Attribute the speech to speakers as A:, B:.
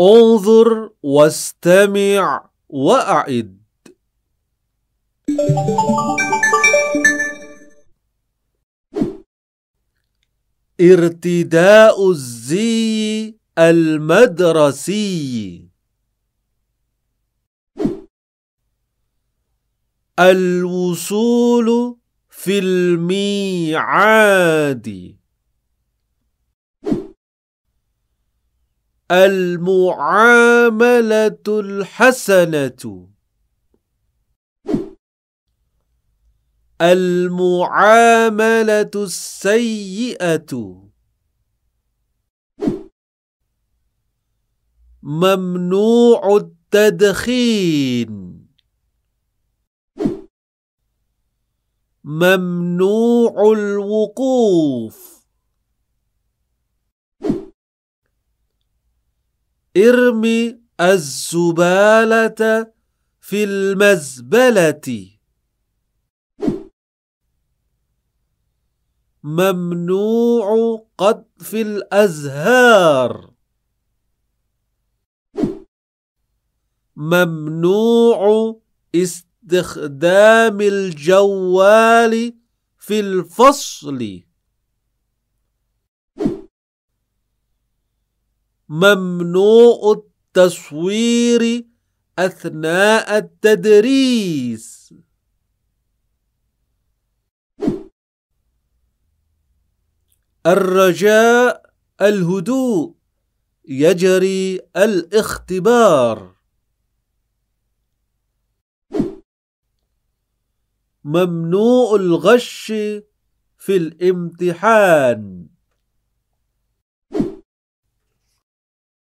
A: انظر واستمع وأعد ارتداء الزي المدرسي الوصول في الميعاد المعاملة الحسنة المعاملة السيئة ممنوع التدخين ممنوع الوقوف ارم الزبالة في المزبلة ممنوع قذف الأزهار ممنوع استخدام الجوال في الفصل ممنوع التصوير أثناء التدريس الرجاء الهدوء يجري الاختبار ممنوع الغش في الامتحان